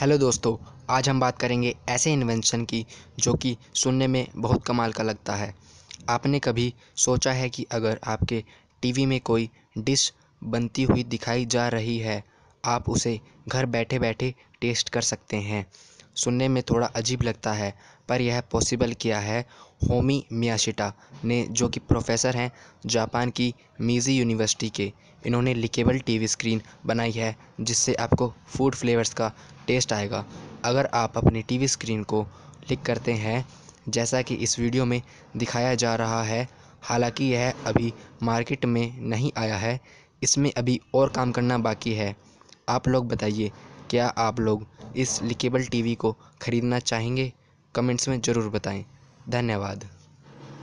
hello दोस्तों आज हम बात करेंगे ऐसे इन्वेंशन की जो कि सुनने में बहुत कमाल का लगता है आपने कभी सोचा है कि अगर आपके टीवी में कोई डिश बनती हुई दिखाई जा रही है आप उसे घर बैठे बैठे टेस्ट कर सकते हैं सुनने में थोड़ा अजीब लगता है पर यह पॉसिबल किया है होमी मियाशिटा ने जो कि प्रोफेसर हैं जापान की मीजी यूनिवर्सिटी के इन्होंने लिकेबल टीवी स्क्रीन बनाई है जिससे आपको फूड फ्लेवर्स का टेस्ट आएगा अगर आप अपनी टीवी स्क्रीन को क्लिक करते हैं जैसा कि इस वीडियो में दिखाया जा रहा है हालांकि यह अभी मार्केट में नहीं आया है इसमें अभी और काम करना बाकी है आप लोग बताइए क्या आप लोग इस लिकेबल टी वी को खरीदना चाहेंगे कमेंट्स में ज़रूर बताएँ धन्यवाद